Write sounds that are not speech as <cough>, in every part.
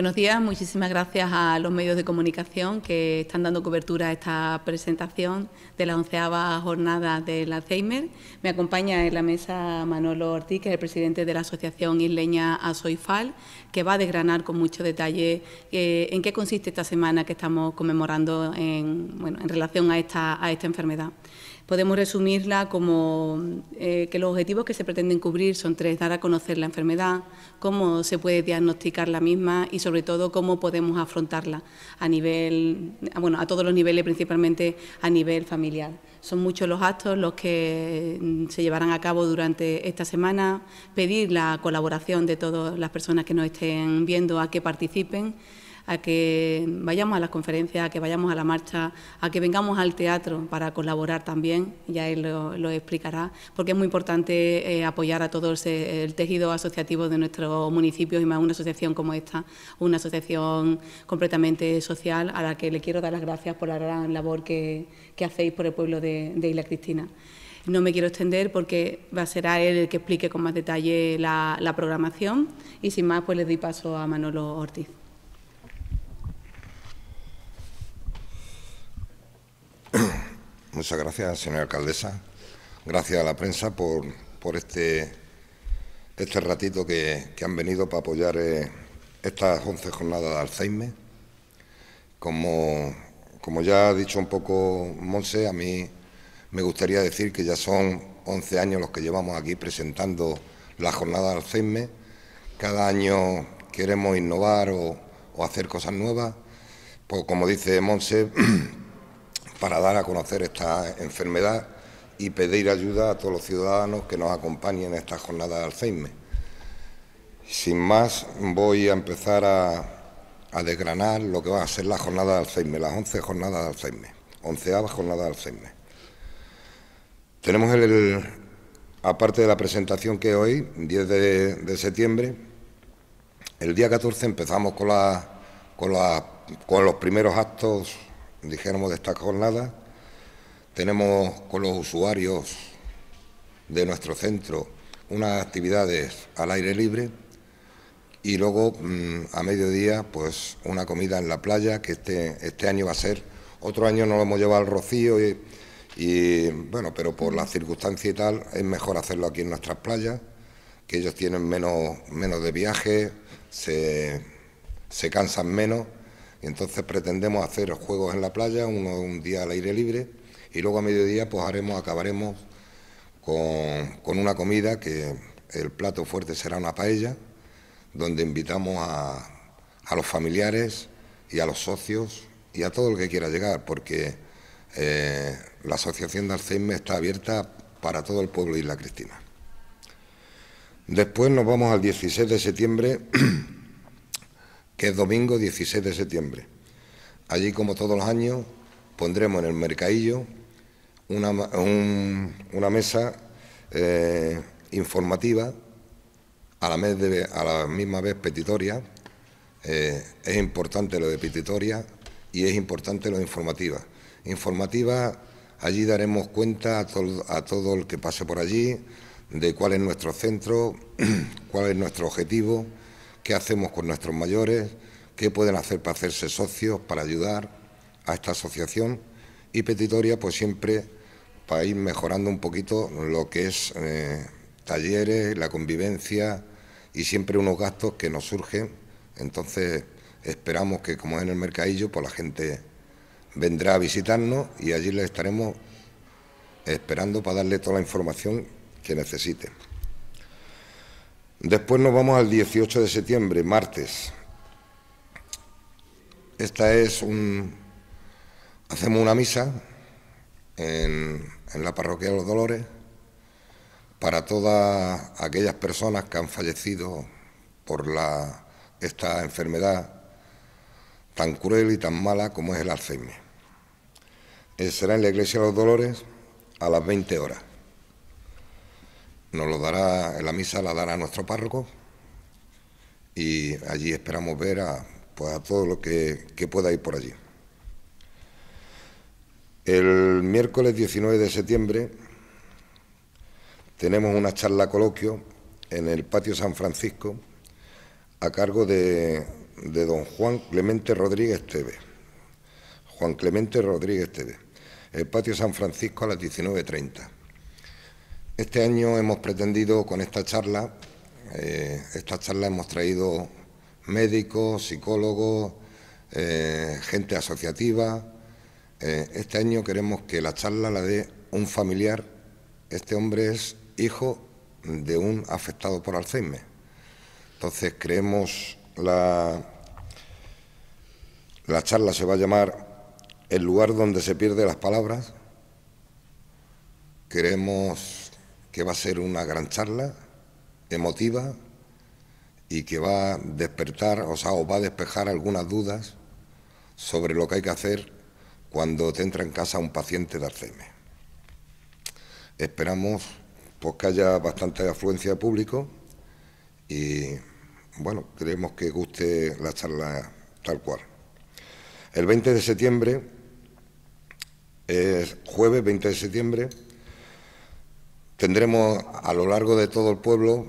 Buenos días, muchísimas gracias a los medios de comunicación que están dando cobertura a esta presentación de la onceava jornada del Alzheimer. Me acompaña en la mesa Manolo Ortiz, que es el presidente de la Asociación Isleña Asoifal, que va a desgranar con mucho detalle eh, en qué consiste esta semana que estamos conmemorando en, relación a esta enfermedad podemos resumirla como eh, que los objetivos que se pretenden cubrir son tres, dar a conocer la enfermedad, cómo se puede diagnosticar la misma y sobre todo cómo podemos afrontarla a nivel, bueno, a todos los niveles, principalmente a nivel familiar. Son muchos los actos los que mm, se llevarán a cabo durante esta semana, pedir la colaboración de todas las personas que nos estén viendo a que participen a que vayamos a las conferencias, a que vayamos a la marcha, a que vengamos al teatro para colaborar también, ya él lo, explicará, porque es muy importante eh, apoyar a todo el tejido asociativo de nuestros municipios y más una asociación como esta, una asociación completamente social a la que le quiero dar las gracias por la gran labor que, hacéis por el pueblo de, Isla Cristina. No me quiero extender porque va a ser él el que explique con más detalle la programación y sin más pues le doy paso a Manolo Ortiz. Muchas gracias, señora alcaldesa. Gracias a la prensa por, por este, este ratito que, han venido para apoyar eh, estas 11 jornadas de Alzheimer. Como, como ya ha dicho un poco Monse, a mí me gustaría decir que ya son 11 años los que llevamos aquí presentando la jornada de Alzheimer. Cada año queremos innovar o, o hacer cosas nuevas. Pues como dice Monse, <clears throat> para dar a conocer esta enfermedad y pedir ayuda a todos los ciudadanos que nos acompañen en esta jornada de Alzheimer. Sin más, voy a empezar a, desgranar lo que va a ser la jornada de Alzheimer, las 11 jornadas de Alzheimer, onceava jornada de Alzheimer. Tenemos el, aparte de la presentación que hoy, 10 de, septiembre, el día 14 empezamos con, con los primeros actos dijéramos, de esta jornada... Tenemos con los usuarios de nuestro centro unas actividades al aire libre y luego mm, a mediodía pues una comida en la playa que este, este año va a ser, otro año no lo hemos llevado al Rocío y, y bueno, pero por la circunstancia y tal es mejor hacerlo aquí en nuestras playas, que ellos tienen menos, menos de viaje, se, se cansan menos entonces pretendemos hacer juegos en la playa, un día al aire libre, y luego a mediodía pues haremos, acabaremos con, una comida que el plato fuerte será una paella, donde invitamos a, los familiares y a los socios y a todo el que quiera llegar, porque eh, la Asociación de Alzheimer está abierta para todo el pueblo de Isla Cristina. Después nos vamos al 16 de septiembre <clears throat> que es domingo 16 de septiembre. Allí, como todos los años, pondremos en el mercadillo una, mesa eh, informativa, a la, misma vez petitoria. Eh, es importante lo de petitoria y es importante lo de informativa. Informativa, allí daremos cuenta a todo el que pase por allí de cuál es nuestro centro, <clears throat> cuál es nuestro objetivo qué hacemos con nuestros mayores, qué pueden hacer para hacerse socios, para ayudar a esta asociación y petitoria, pues siempre para ir mejorando un poquito lo que es eh, talleres, la convivencia y siempre unos gastos que nos surgen. Entonces esperamos que como es en el mercadillo, pues la gente vendrá a visitarnos y allí les estaremos esperando para darle toda la información que necesiten. Después nos vamos al 18 de septiembre, martes. Esta es un... Hacemos una misa en, la parroquia de los Dolores para todas aquellas personas que han fallecido por esta enfermedad tan cruel y tan mala como es el Alzheimer. Eh, será en la Iglesia de los Dolores a las 20 horas nos lo dará, la misa la dará nuestro párroco y allí esperamos ver a, pues a todo lo que, pueda ir por allí. El miércoles 19 de septiembre tenemos una charla coloquio en el Patio San Francisco a cargo de, don Juan Clemente Rodríguez Tevez. Juan Clemente Rodríguez Tevez, El Patio San Francisco a las 19.30. Este año hemos pretendido con esta charla, eh, esta charla hemos traído médicos, psicólogos, eh, gente asociativa. Eh, este año queremos que la charla la dé un familiar. Este hombre es hijo de un afectado por Alzheimer. Entonces creemos la, la charla se va a llamar El lugar donde se pierden las palabras. Queremos que va a ser una gran charla emotiva y que va a despertar, o sea, os va a despejar algunas dudas sobre lo que hay que hacer cuando te entra en casa un paciente de Alzheimer. Esperamos pues, que haya bastante afluencia de público y, bueno, creemos que guste la charla tal cual. El 20 de septiembre, es jueves 20 de septiembre, Tendremos a lo largo de todo el pueblo,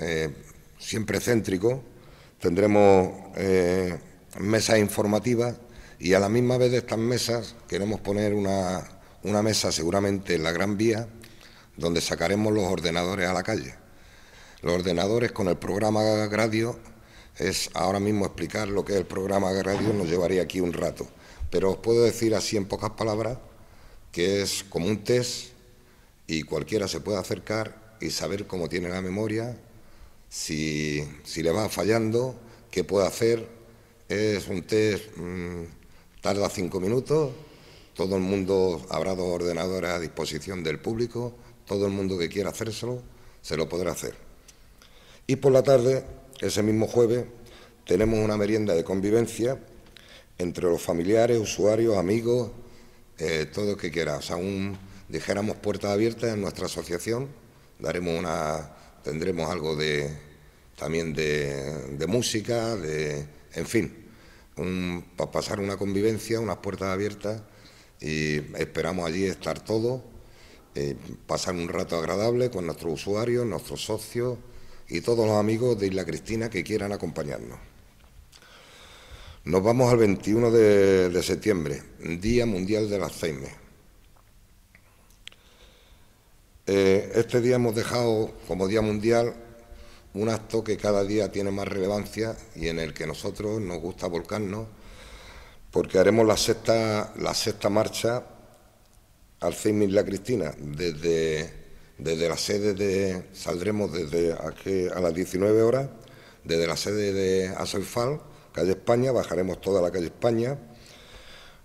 eh, siempre céntrico, tendremos eh, mesas informativas y a la misma vez de estas mesas queremos poner una, mesa seguramente en la Gran Vía donde sacaremos los ordenadores a la calle. Los ordenadores con el programa radio es ahora mismo explicar lo que es el programa radio nos llevaría aquí un rato, pero os puedo decir así en pocas palabras que es como un test y cualquiera se puede acercar y saber cómo tiene la memoria, si, le va fallando, qué puede hacer. Es un test, mm, tarda cinco minutos, todo el mundo habrá dos ordenadores a disposición del público, todo el mundo que quiera hacérselo se lo podrá hacer. Y por la tarde, ese mismo jueves, tenemos una merienda de convivencia entre los familiares, usuarios, amigos, eh, todo el que quiera. Dijéramos puertas abiertas en nuestra asociación, daremos una, tendremos algo de, también de, música, de, en fin, para pasar una convivencia, unas puertas abiertas y esperamos allí estar todos, eh, pasar un rato agradable con nuestros usuarios, nuestros socios y todos los amigos de Isla Cristina que quieran acompañarnos. Nos vamos al 21 de, de septiembre, Día Mundial del Alzheimer. Eh, este día hemos dejado como Día Mundial un acto que cada día tiene más relevancia y en el que nosotros nos gusta volcarnos, porque haremos la sexta, la sexta marcha al 6.000 La Cristina. Desde, desde la sede de. saldremos desde aquí a las 19 horas, desde la sede de Asoifal... calle España, bajaremos toda la calle España,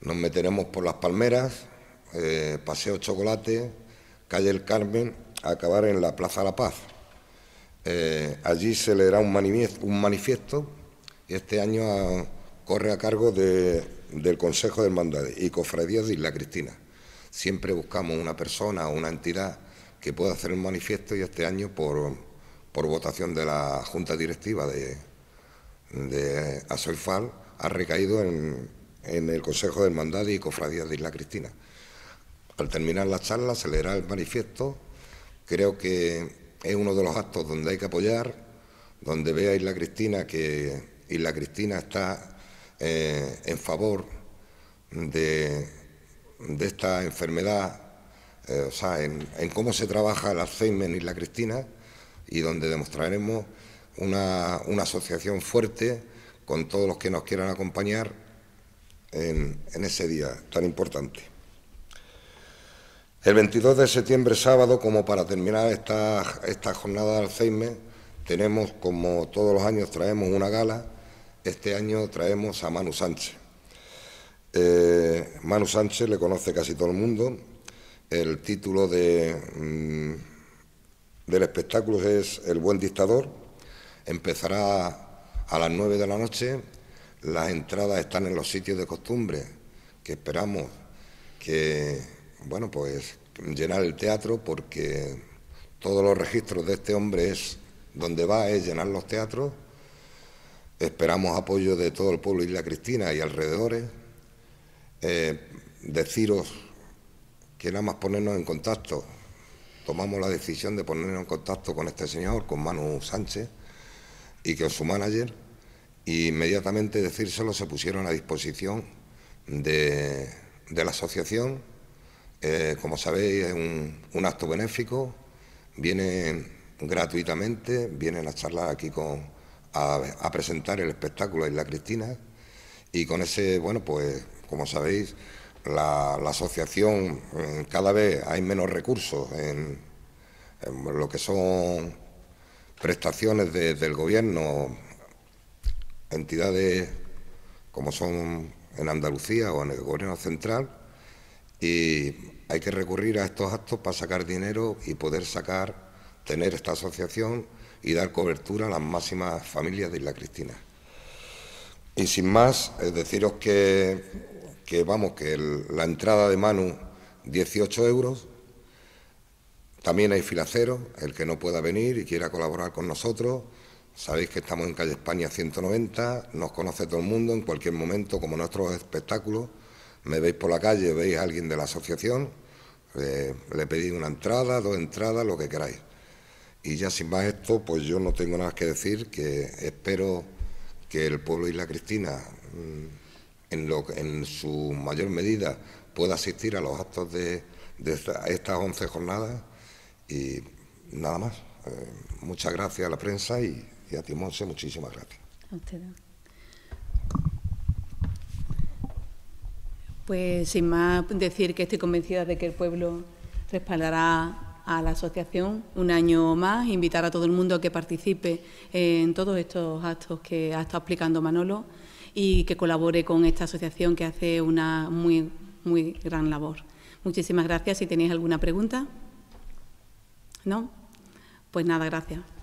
nos meteremos por las palmeras, eh, paseo chocolate calle el Carmen, a acabar en la Plaza La Paz. Eh, allí se leerá un, manifiesto, un este año ah, corre a cargo del Consejo de Hermandades y Cofradías de Isla Cristina. Siempre buscamos una persona o una entidad que pueda hacer un manifiesto y este año por, votación de la Junta Directiva de, de Asoifal ha recaído en, en el Consejo del Hermandades y Cofradías de Isla Cristina. Al terminar la charla se leerá el manifiesto. Creo que es uno de los actos donde hay que apoyar, donde vea la Isla Cristina que Isla Cristina está eh, en favor de, esta enfermedad, eh, o sea, en, cómo se trabaja el Alzheimer en Isla Cristina y donde demostraremos una, asociación fuerte con todos los que nos quieran acompañar en ese día tan importante. El 22 de septiembre, sábado, como para terminar esta, jornada de Alzheimer, tenemos, como todos los años, traemos una gala. Este año traemos a Manu Sánchez. Eh, Manu Sánchez le conoce casi todo el mundo. El título de, mm, del espectáculo es El buen dictador. Empezará a las 9 de la noche. Las entradas están en los sitios de costumbre, que esperamos que bueno, pues llenar el teatro porque todos los registros de este hombre es donde va es llenar los teatros. Esperamos apoyo de todo el pueblo Isla Cristina y alrededores. Eh, deciros que nada más ponernos en contacto, tomamos la decisión de ponernos en contacto con este señor, con Manu Sánchez y con su manager, y inmediatamente decírselo se pusieron a disposición de, de la asociación eh, como sabéis, es un, acto benéfico, vienen gratuitamente, vienen a charlar aquí con, a, presentar el espectáculo Isla Cristina y con ese, bueno, pues como sabéis, la, asociación eh, cada vez hay menos recursos en, lo que son prestaciones del gobierno, entidades como son en Andalucía o en el gobierno central y hay que recurrir a estos actos para sacar dinero y poder sacar, tener esta asociación y dar cobertura a las máximas familias de Isla Cristina. Y sin más, deciros que, vamos, que la entrada de Manu, 18 euros. También hay filaceros, el que no pueda venir y quiera colaborar con nosotros. Sabéis que estamos en Calle España 190, nos conoce todo el mundo en cualquier momento, como nuestros espectáculos me veis por la calle, veis a alguien de la asociación, le pedís una entrada, dos entradas, lo que queráis. Y ya sin más esto, pues yo no tengo nada que decir, que espero que el pueblo Isla Cristina, mm, en, su mayor medida, pueda asistir a los actos de, estas 11 jornadas y nada más. Eh, muchas gracias a la prensa y, a ti, Monse, muchísimas gracias. A usted. Pues sin más decir que estoy convencida de que el pueblo respaldará a la asociación un año más, invitar a todo el mundo a que participe en todos estos actos que ha estado explicando Manolo y que colabore con esta asociación que hace una muy, muy gran labor. Muchísimas gracias. Si tenéis alguna pregunta. ¿No? Pues nada, gracias.